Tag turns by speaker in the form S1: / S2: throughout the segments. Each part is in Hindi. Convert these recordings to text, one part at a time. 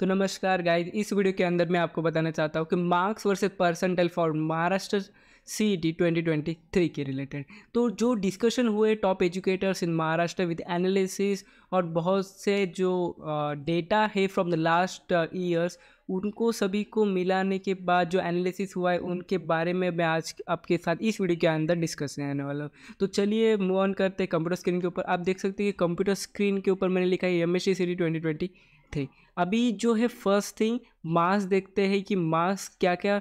S1: तो नमस्कार गाइज इस वीडियो के अंदर मैं आपको बताना चाहता हूँ कि marks versus percentile for Maharashtra C D twenty twenty three के रिलेटेड तो जो डिस्कशन हुए top educators in Maharashtra with analysis और बहुत से जो डेटा है फ्रॉम द लास्ट ईयर्स उनको सभी को मिलाने के बाद जो एनालिसिस हुआ है उनके बारे में मैं आज आपके साथ इस वीडियो के अंदर डिस्कस करने वाला हूँ तो चलिए मूव ऑन करते हैं कंप्यूटर स्क्रीन के ऊपर आप देख सकते हैं कि कंप्यूटर स्क्रीन के ऊपर मैंने लिखा है M S C D twenty twenty थे अभी जो है फर्स्ट थिंग मास देखते हैं कि मास क्या क्या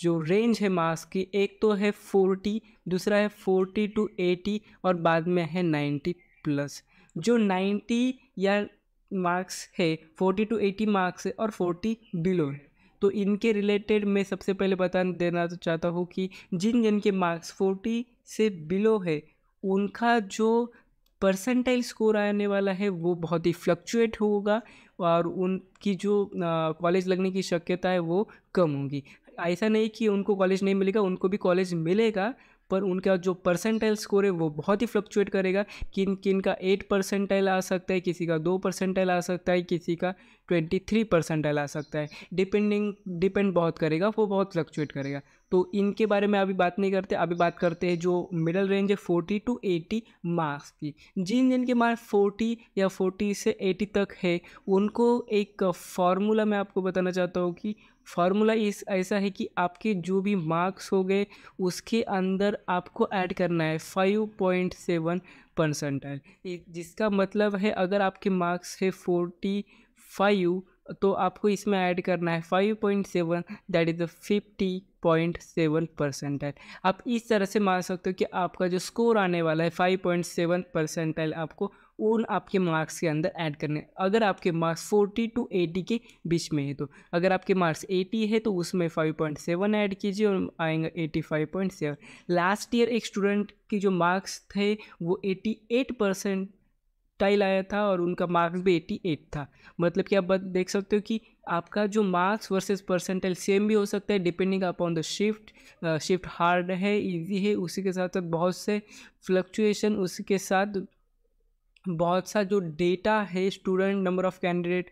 S1: जो रेंज है मास की एक तो है फोर्टी दूसरा है फोर्टी टू एटी और बाद में है नाइन्टी प्लस जो नाइन्टी या मार्क्स है फोर्टी टू एटी मार्क्स है और फोर्टी बिलो है तो इनके रिलेटेड मैं सबसे पहले बता देना तो चाहता हूँ कि जिन जिन के मार्क्स फोर्टी से बिलो है उनका जो परसेंटाइल स्कोर आने वाला है वो बहुत ही फ्लक्चुएट होगा और उनकी जो कॉलेज लगने की शक्यता है वो कम होगी ऐसा नहीं कि उनको कॉलेज नहीं मिलेगा उनको भी कॉलेज मिलेगा पर उनका जो परसेंटाइल स्कोर है वो बहुत ही फ्लक्चुएट करेगा किन किन का एट परसेंटाइल आ सकता है किसी का दो परसेंटाइल आ सकता है किसी का ट्वेंटी थ्री परसेंट डला सकता है डिपेंडिंग डिपेंड बहुत करेगा वो बहुत फ्लक्चुएट करेगा तो इनके बारे में अभी बात नहीं करते अभी बात करते हैं जो मिडल रेंज है फोर्टी टू एटी मार्क्स की जिन जिनके मार्क्स फोर्टी या फोर्टी से एटी तक है उनको एक फार्मूला मैं आपको बताना चाहता हूँ कि फार्मूला इस ऐसा है कि आपके जो भी मार्क्स हो गए उसके अंदर आपको ऐड करना है फाइव पॉइंट सेवन परसेंटाइल जिसका मतलब है अगर आपके मार्क्स है फोर्टी फाइव तो आपको इसमें ऐड करना है five point seven that is the fifty point seven percentile आप इस तरह से मान सकते हो कि आपका जो स्कोर आने वाला है फाइव पॉइंट सेवन परसेंटाइल आपको उन आपके मार्क्स के अंदर ऐड करने अगर आपके मार्क्स फोर्टी टू एटी के बीच में है तो अगर आपके मार्क्स एटी है तो उसमें फाइव पॉइंट सेवन ऐड कीजिए और आएंगे eighty five point seven last year एक स्टूडेंट के जो मार्क्स थे वो एट परसेंट टाइल आया था और उनका मार्क्स भी एट्टी एट था मतलब कि आप देख सकते हो कि आपका जो मार्क्स वर्सेस परसेंटेज सेम भी हो सकता है depending upon the shift shift hard है इजी है उसी के साथ साथ बहुत से फ्लक्चुएशन उसी के साथ बहुत सा जो डेटा है स्टूडेंट नंबर ऑफ़ कैंडिडेट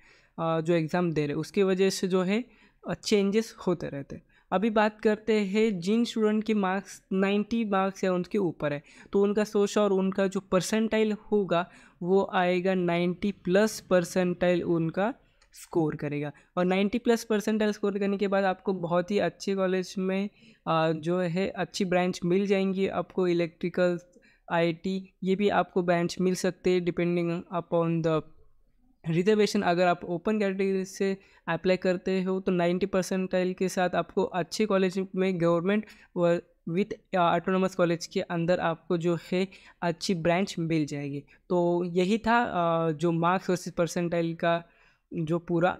S1: जो एग्ज़ाम दे रहे उसकी वजह से जो है चेंजेस uh, होते रहते हैं अभी बात करते हैं जिन स्टूडेंट के मार्क्स 90 मार्क्स या उनके ऊपर है तो उनका सोच और उनका जो परसेंटाइल होगा वो आएगा 90 प्लस परसेंटाइल उनका स्कोर करेगा और 90 प्लस परसेंटाइल स्कोर करने के बाद आपको बहुत ही अच्छे कॉलेज में जो है अच्छी ब्रांच मिल जाएंगी आपको इलेक्ट्रिकल आईटी ये भी आपको ब्रांच मिल सकते हैं डिपेंडिंग अपॉन द रिजर्वेशन अगर आप ओपन कैटेगरी से अप्लाई करते हो तो 90 परसेंटाइल के साथ आपको अच्छे कॉलेज में गवर्नमेंट व विथ ऑटोनोमस कॉलेज के अंदर आपको जो है अच्छी ब्रांच मिल जाएगी तो यही था जो मार्क्स वर्सेस परसेंटाइल का जो पूरा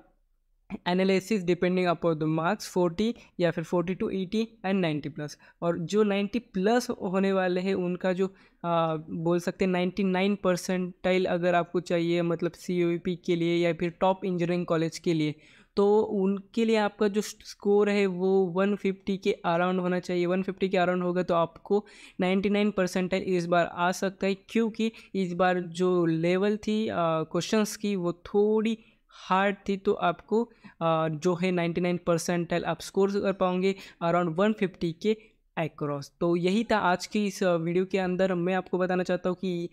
S1: analysis depending upon the marks 40 या फिर टू 80 एंड 90 प्लस और जो 90 प्लस होने वाले हैं उनका जो आ, बोल सकते हैं 99 परसेंटाइल अगर आपको चाहिए मतलब सी e के लिए या फिर टॉप इंजीनियरिंग कॉलेज के लिए तो उनके लिए आपका जो स्कोर है वो 150 के अराउंड होना चाहिए 150 के अराउंड होगा तो आपको 99 परसेंटाइल इस बार आ सकता है क्योंकि इस बार जो लेवल थी क्वेश्चंस की वो थोड़ी हार्ड थी तो आपको जो है 99 परसेंटाइल आप स्कोर कर पाओगे अराउंड 150 के एक्रॉस तो यही था आज की इस वीडियो के अंदर मैं आपको बताना चाहता हूँ कि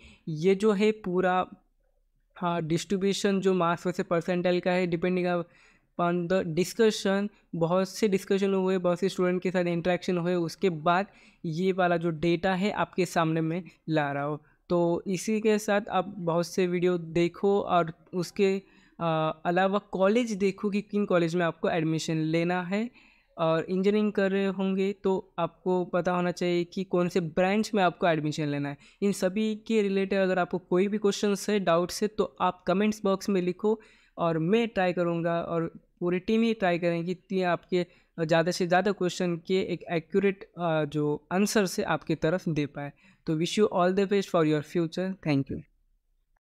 S1: ये जो है पूरा हाँ डिस्ट्रीब्यूशन जो मार्क्स वैसे परसेंटाइल का है डिपेंडिंग ऑन द डिस्कशन बहुत से डिस्कशन हुए बहुत से स्टूडेंट के साथ इंटरेक्शन हुए उसके बाद ये वाला जो डेटा है आपके सामने में ला रहा हो तो इसी के साथ आप बहुत से वीडियो देखो और उसके अलावा कॉलेज देखो कि किन कॉलेज में आपको एडमिशन लेना है और इंजीनियरिंग कर रहे होंगे तो आपको पता होना चाहिए कि कौन से ब्रांच में आपको एडमिशन लेना है इन सभी के रिलेटेड अगर आपको कोई भी क्वेश्चन है डाउट्स है तो आप कमेंट्स बॉक्स में लिखो और मैं ट्राई करूँगा और पूरी टीम ही ट्राई करें कि आपके ज़्यादा से ज़्यादा क्वेश्चन के एक एक्यूरेट जो आंसर से आपकी तरफ दे पाए तो wish you all the best for your future thank you